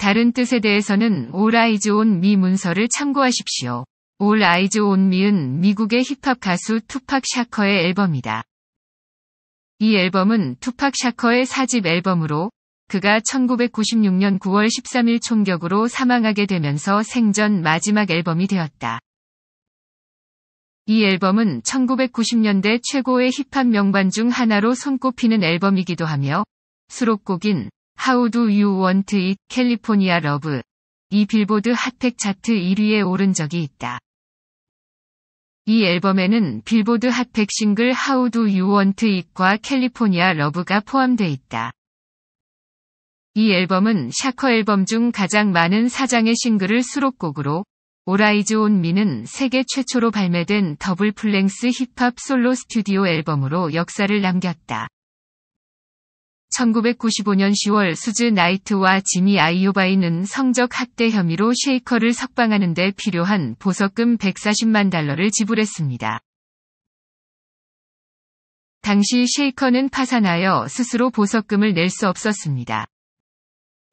다른 뜻에 대해서는 All Eyes On Me 문서를 참고하십시오. All Eyes On Me은 미국의 힙합 가수 투팍 샤커의 앨범이다. 이 앨범은 투팍 샤커의 4집 앨범으로 그가 1996년 9월 13일 총격으로 사망하게 되면서 생전 마지막 앨범이 되었다. 이 앨범은 1990년대 최고의 힙합 명반 중 하나로 손꼽히는 앨범이기도 하며 수록곡인 How do you want it? 캘리포니아 러브. 이 빌보드 핫팩 차트 1위에 오른 적이 있다. 이 앨범에는 빌보드 핫팩 싱글 How Do You Want It과 캘리포니아 러브가 포함되어 있다. 이 앨범은 샤커 앨범 중 가장 많은 사장의 싱글을 수록곡으로 오라이즈 온 미는 세계 최초로 발매된 더블 플랭스 힙합 솔로 스튜디오 앨범으로 역사를 남겼다. 1995년 10월 수즈 나이트와 지미 아이오바이는 성적 학대 혐의로 쉐이커를 석방하는 데 필요한 보석금 140만 달러를 지불했습니다. 당시 쉐이커는 파산하여 스스로 보석금을 낼 수 없었습니다.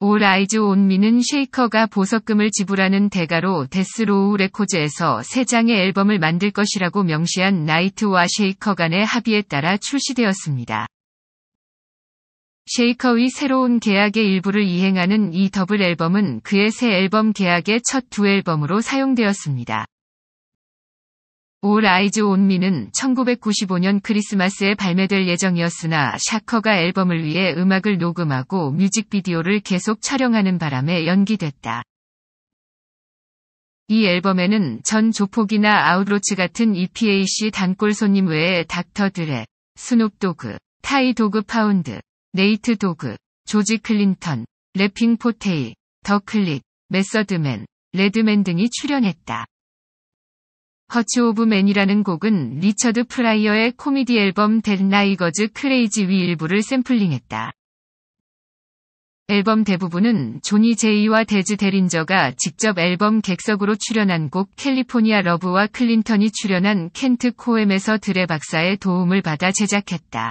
올 아이즈 온미는 쉐이커가 보석금을 지불하는 대가로 데스로우 레코즈에서 3장의 앨범을 만들 것이라고 명시한 나이트와 쉐이커 간의 합의에 따라 출시되었습니다. 쉐이커의 새로운 계약의 일부를 이행하는 이 더블 앨범은 그의 새 앨범 계약의 첫 두 앨범으로 사용되었습니다. 올 아이즈 온미는 1995년 크리스마스에 발매될 예정이었으나 샤커가 앨범을 위해 음악을 녹음하고 뮤직비디오를 계속 촬영하는 바람에 연기됐다. 이 앨범에는 전 조폭이나 아웃로치 같은 EPAC 단골 손님 외에 닥터 드레, 스눕도그, 타이 도그 파운드, 네이트 도그, 조지 클린턴, 래핑 포테이, 더 클릿, 메서드맨, 레드맨 등이 출연했다. 허치 오브 맨이라는 곡은 리처드 프라이어의 코미디 앨범 델나이거즈 크레이지 위 일부를 샘플링했다. 앨범 대부분은 조니 제이와 데즈 데린저가 직접 앨범 객석으로 출연한 곡 캘리포니아 러브와 클린턴이 출연한 켄트 코엠에서 드레 박사의 도움을 받아 제작했다.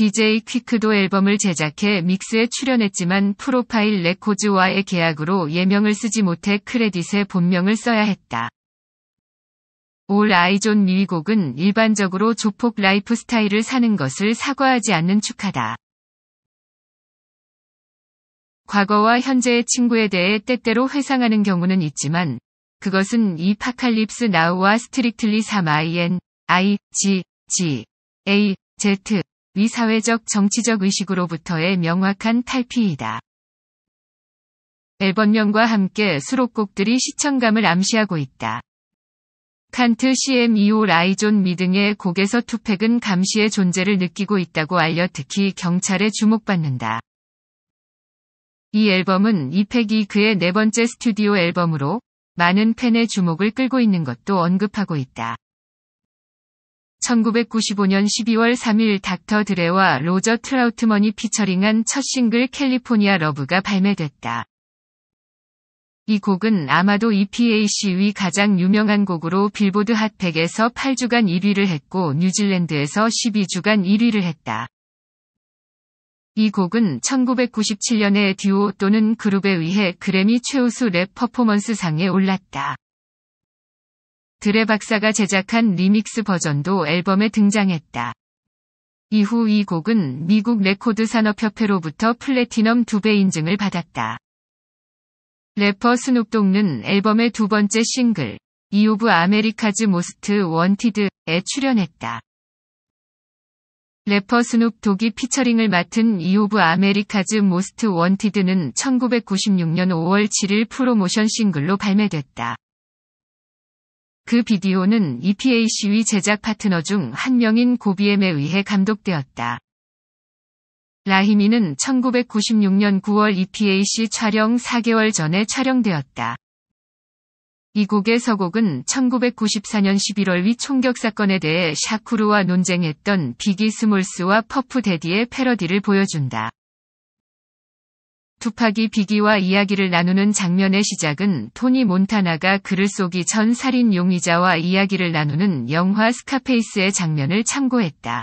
DJ 퀴크도 앨범을 제작해 믹스에 출연했지만 프로파일 레코즈와의 계약으로 예명을 쓰지 못해 크레딧에 본명을 써야 했다. 올 아이존 미위곡은 일반적으로 조폭 라이프 스타일을 사는 것을 사과하지 않는 축하다. 과거와 현재의 친구에 대해 때때로 회상하는 경우는 있지만 그것은 이파칼립스 나우와 스트릭틀리 3IN, I, G, G, A, Z, 이 사회적 정치적 의식으로부터의 명확한 탈피이다. 앨범명과 함께 수록곡들이 시청감을 암시하고 있다. 칸트 CMEO 라이존 미 등의 곡에서 투팩은 감시의 존재를 느끼고 있다고 알려 특히 경찰에 주목받는다. 이 앨범은 이팩이 그의 네 번째 스튜디오 앨범으로 많은 팬의 주목을 끌고 있는 것도 언급하고 있다. 1995년 12월 3일 닥터 드레와 로저 트라우트먼이 피처링한 첫 싱글 캘리포니아 러브가 발매됐다. 이 곡은 아마도 EPAC 위 가장 유명한 곡으로 빌보드 핫100에서 8주간 1위를 했고 뉴질랜드에서 12주간 1위를 했다. 이 곡은 1997년에 듀오 또는 그룹에 의해 그래미 최우수 랩 퍼포먼스 상에 올랐다. 드레 박사가 제작한 리믹스 버전도 앨범에 등장했다. 이후 이 곡은 미국 레코드 산업협회로부터 플래티넘 2배 인증을 받았다. 래퍼 스눕독는 앨범의 두 번째 싱글, 이 오브 아메리카즈 모스트 원티드에 출연했다. 래퍼 스눕독이 피처링을 맡은 이 오브 아메리카즈 모스트 원티드는 1996년 5월 7일 프로모션 싱글로 발매됐다. 그 비디오는 EPA 시위 제작 파트너 중 한 명인 고비엠에 의해 감독되었다. 라히미는 1996년 9월 EPAC 촬영 4개월 전에 촬영되었다. 이 곡의 서곡은 1994년 11월 위 총격 사건에 대해 샤크루와 논쟁했던 비기 스몰스와 퍼프 데디의 패러디를 보여준다. 투팍이 비기와 이야기를 나누는 장면의 시작은 토니 몬타나가 그를 쏘기 전 살인 용의자와 이야기를 나누는 영화 스카페이스의 장면을 참고했다.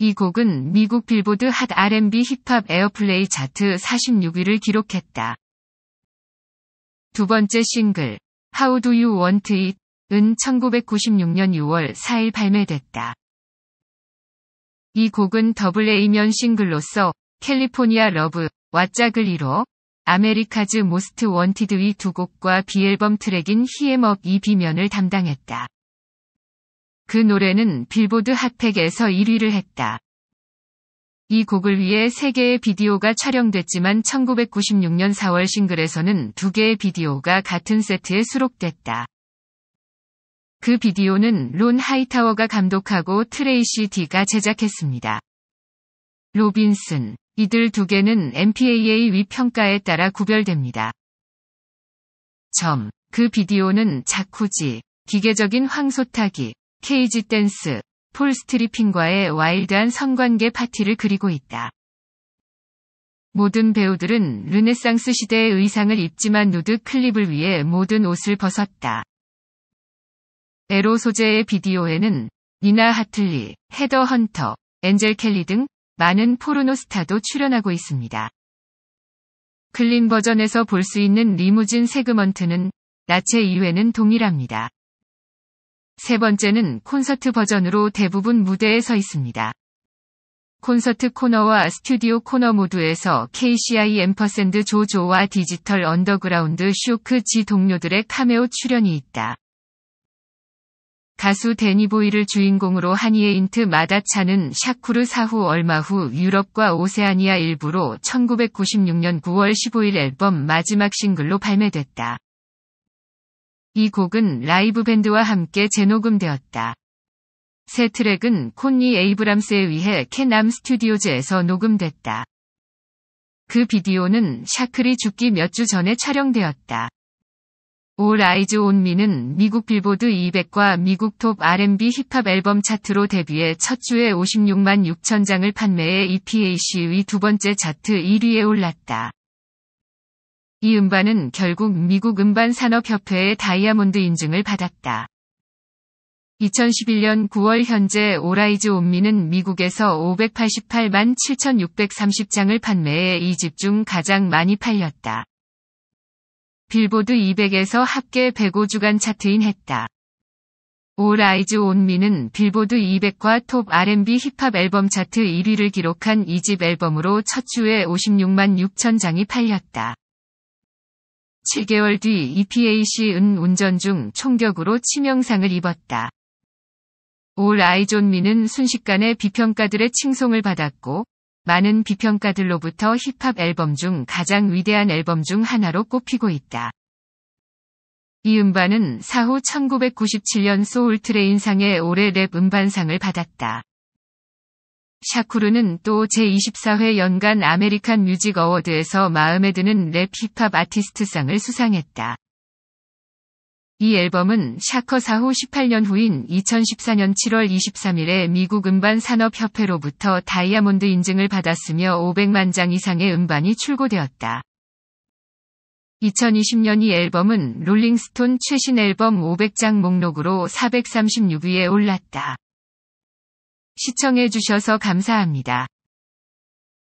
이 곡은 미국 빌보드 핫 R&B 힙합 에어플레이 차트 46위를 기록했다. 두 번째 싱글 How Do You Want It 은 1996년 6월 4일 발매됐다. 이 곡은 더블 A면 싱글로서 캘리포니아 러브, 왓짝을 1호, 아메리카즈 모스트 원티드 위 두 곡과 비앨범 트랙인 히엠업 이비면을 담당했다. 그 노래는 빌보드 핫팩에서 1위를 했다. 이 곡을 위해 3개의 비디오가 촬영됐지만 1996년 4월 싱글에서는 2개의 비디오가 같은 세트에 수록됐다. 그 비디오는 론 하이타워가 감독하고 트레이시 디가 제작했습니다. 로빈슨 이들 두 개는 MPAA 위평가에 따라 구별됩니다. 점. 그 비디오는 자쿠지, 기계적인 황소타기, 케이지 댄스, 폴 스트리핑과의 와일드한 성관계 파티를 그리고 있다. 모든 배우들은 르네상스 시대의 의상을 입지만 누드 클립을 위해 모든 옷을 벗었다. 에로 소재의 비디오에는 니나 하틀리, 헤더 헌터, 엔젤 켈리 등 많은 포르노스타도 출연하고 있습니다. 클린 버전에서 볼 수 있는 리무진 세그먼트는 나체 이회는 동일합니다. 세 번째는 콘서트 버전으로 대부분 무대에 서 있습니다. 콘서트 코너와 스튜디오 코너 모두에서 KCI 앰퍼샌드 조조와 디지털 언더그라운드 쇼크 지 동료들의 카메오 출연이 있다. 가수 데니보이를 주인공으로 한이의 인트 마다차는 샤쿠르 사후 얼마 후 유럽과 오세아니아 일부로 1996년 9월 15일 앨범 마지막 싱글로 발매됐다. 이 곡은 라이브 밴드와 함께 재녹음되었다. 새 트랙은 콘니 에이브람스에 의해 캐남 스튜디오즈에서 녹음됐다. 그 비디오는 샤클이 죽기 몇 주 전에 촬영되었다. 올 아이즈 온 미는 미국 빌보드 200과 미국 톱 R&B 힙합 앨범 차트로 데뷔해 첫 주에 56만 6천 장을 판매해 EPAC의 두 번째 차트 1위에 올랐다. 이 음반은 결국 미국 음반산업협회의 다이아몬드 인증을 받았다. 2011년 9월 현재 오라이즈 온미는 미국에서 588만 7,630장을 판매해 이 집 중 가장 많이 팔렸다. 빌보드 200에서 합계 105주간 차트인했다. 올 아이즈 온미는 빌보드 200과 톱 R&B 힙합 앨범 차트 1위를 기록한 2집 앨범으로 첫 주에 56만 6천 장이 팔렸다. 7개월 뒤 EPAC은 운전 중 총격으로 치명상을 입었다. 올 아이존 미는 순식간에 비평가들의 칭송을 받았고 많은 비평가들로부터 힙합 앨범 중 가장 위대한 앨범 중 하나로 꼽히고 있다. 이 음반은 사후 1997년 소울 트레인상의 올해 랩 음반상을 받았다. 샤쿠르는 또 제24회 연간 아메리칸 뮤직 어워드에서 마음에 드는 랩 힙합 아티스트상을 수상했다. 이 앨범은 샤커 사후 18년 후인 2014년 7월 23일에 미국 음반 산업협회로부터 다이아몬드 인증을 받았으며 500만 장 이상의 음반이 출고되었다. 2020년 이 앨범은 롤링스톤 최신 앨범 500장 목록으로 436위에 올랐다. 시청해주셔서 감사합니다.